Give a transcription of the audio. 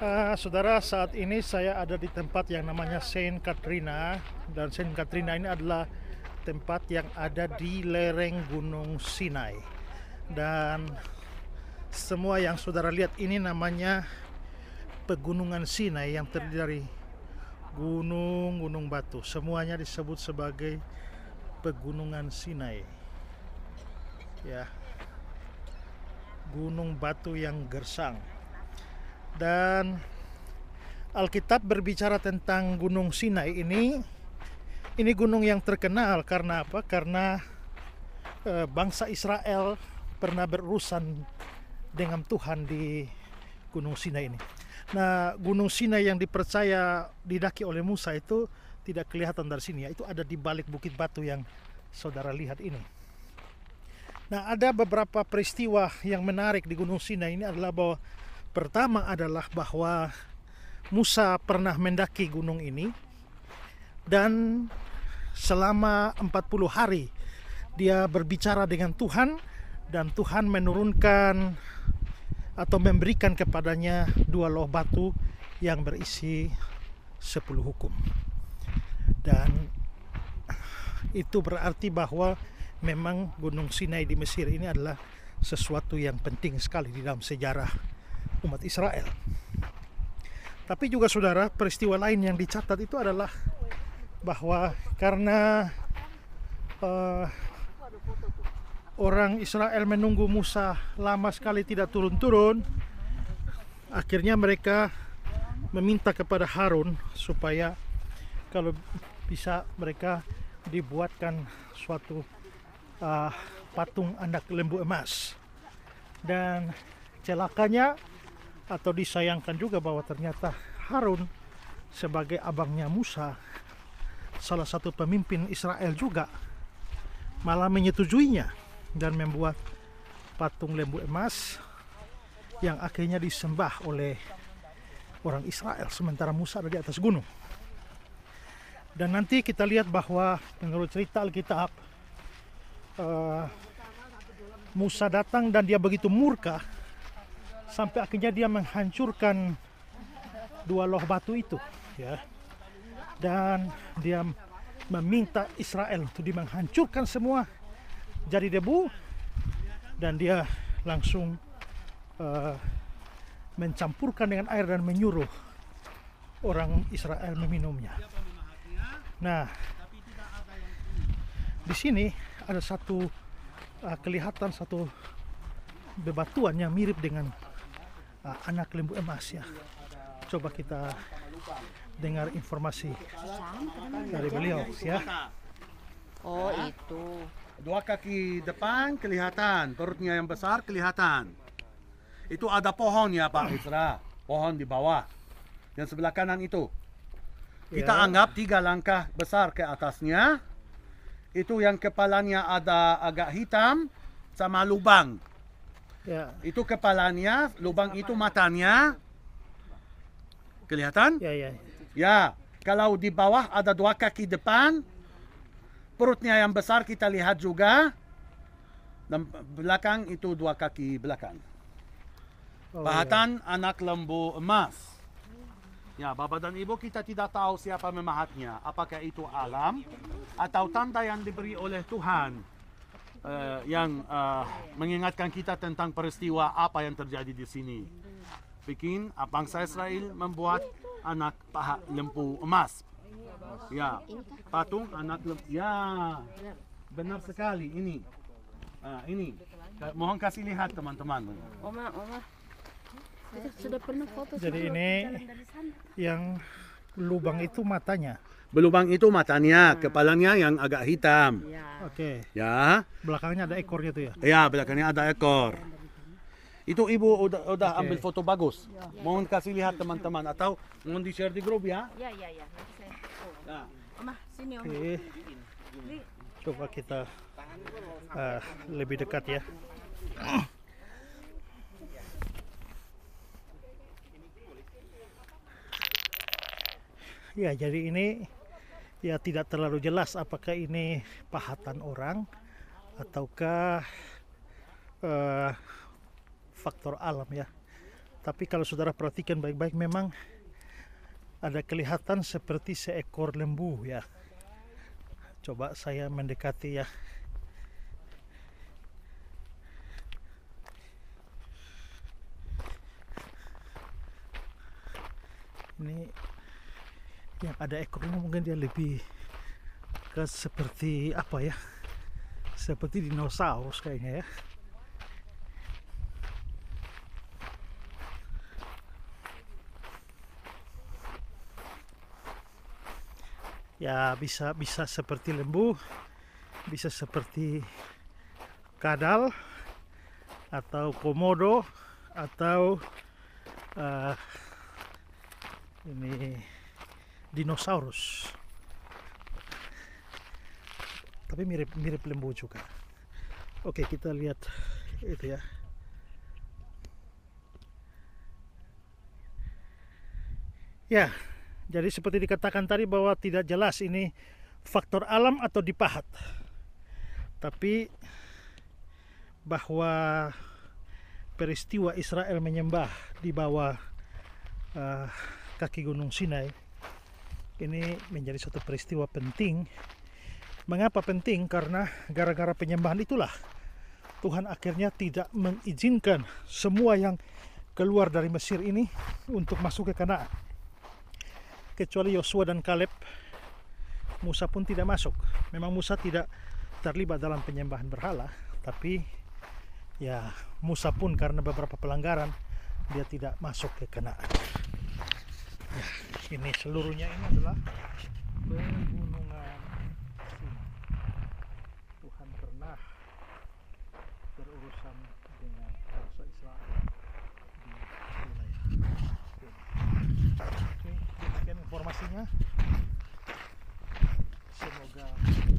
Uh, saudara, saat ini saya ada di tempat yang namanya Saint Katrina dan Saint Katrina ini adalah tempat yang ada di lereng Gunung Sinai. Dan semua yang saudara lihat ini namanya pegunungan Sinai yang terdiri dari gunung, gunung batu. Semuanya disebut sebagai pegunungan Sinai. Ya. Gunung batu yang gersang. Dan Alkitab berbicara tentang Gunung Sinai ini. Ini gunung yang terkenal karena apa? Karena e, bangsa Israel pernah berurusan dengan Tuhan di Gunung Sinai ini. Nah, Gunung Sinai yang dipercaya didaki oleh Musa itu tidak kelihatan dari sini ya. Itu ada di balik bukit batu yang saudara lihat ini. Nah, ada beberapa peristiwa yang menarik di Gunung Sinai ini adalah bahwa Pertama adalah bahwa Musa pernah mendaki gunung ini dan selama 40 hari dia berbicara dengan Tuhan dan Tuhan menurunkan atau memberikan kepadanya dua loh batu yang berisi 10 hukum. Dan itu berarti bahwa memang Gunung Sinai di Mesir ini adalah sesuatu yang penting sekali di dalam sejarah umat Israel. Tapi juga saudara, peristiwa lain yang dicatat itu adalah bahwa karena uh, orang Israel menunggu Musa lama sekali tidak turun-turun, akhirnya mereka meminta kepada Harun supaya kalau bisa mereka dibuatkan suatu uh, patung anak lembu emas. Dan celakanya atau disayangkan juga bahwa ternyata Harun sebagai abangnya Musa salah satu pemimpin Israel juga malah menyetujuinya dan membuat patung lembu emas yang akhirnya disembah oleh orang Israel sementara Musa ada di atas gunung dan nanti kita lihat bahwa menurut cerita Alkitab uh, Musa datang dan dia begitu murka sampai akhirnya dia menghancurkan dua loh batu itu ya dan dia meminta Israel untuk dimenghancurkan semua jadi debu dan dia langsung uh, mencampurkan dengan air dan menyuruh orang Israel meminumnya. Nah, di sini ada satu uh, kelihatan satu bebatuan yang mirip dengan uh, anak lembu emas ya. Coba kita dengar informasi dari beliau ya. Oh itu. Dua kaki depan kelihatan, perutnya yang besar kelihatan. Itu ada pohon ya Pak Isra, pohon di bawah. Yang sebelah kanan itu. Kita ya. anggap tiga langkah besar ke atasnya. Itu yang kepalanya ada agak hitam sama lubang. Ya. Itu kepalanya, lubang itu matanya. Kelihatan? Ya, ya. Ya, kalau di bawah ada dua kaki depan, perutnya yang besar kita lihat juga. Dan belakang itu dua kaki belakang. Oh, Pahatan ya. anak lembu emas. Ya, Bapak dan Ibu kita tidak tahu siapa memahatnya. Apakah itu alam atau tanda yang diberi oleh Tuhan. Eh, yang uh, mengingatkan kita tentang peristiwa apa yang terjadi di sini. Bikin eh, bangsa Israel membuat anak paha lempu emas. Ya, patung anak lempu. Ya, benar sekali ini. Uh, ini. Mohon kasih lihat teman-teman. Oma, oma. Sudah pernah foto. Jadi ini yang lubang itu matanya. Belubang itu matanya, nah. kepalanya yang agak hitam. Ya. Oke. Okay. Ya. Belakangnya ada ekornya tuh ya. Iya, belakangnya ada ekor. Itu ibu udah, udah okay. ambil foto bagus. Ya. Mohon kasih lihat teman-teman atau mohon di share di grup ya. ya ya ya, Nah. Coba kita uh, lebih dekat ya. ya jadi ini ya tidak terlalu jelas apakah ini pahatan orang ataukah uh, faktor alam ya tapi kalau saudara perhatikan baik-baik memang ada kelihatan seperti seekor lembu ya coba saya mendekati ya ini yang ada ekornya mungkin dia lebih ke seperti apa ya seperti dinosaurus kayaknya ya ya bisa bisa seperti lembu bisa seperti kadal atau komodo atau uh, ini dinosaurus tapi mirip mirip lembu juga oke kita lihat itu ya ya jadi seperti dikatakan tadi bahwa tidak jelas ini faktor alam atau dipahat tapi bahwa peristiwa Israel menyembah di bawah uh, kaki gunung Sinai ini menjadi suatu peristiwa penting. Mengapa penting? Karena gara-gara penyembahan itulah Tuhan akhirnya tidak mengizinkan semua yang keluar dari Mesir ini untuk masuk ke Kanaan. Kecuali Yosua dan Kaleb, Musa pun tidak masuk. Memang Musa tidak terlibat dalam penyembahan berhala, tapi ya Musa pun karena beberapa pelanggaran dia tidak masuk ke Kanaan ini seluruhnya ini adalah pegunungan Tuhan pernah berurusan dengan bangsa Israel di wilayah Oke, demikian informasinya. Semoga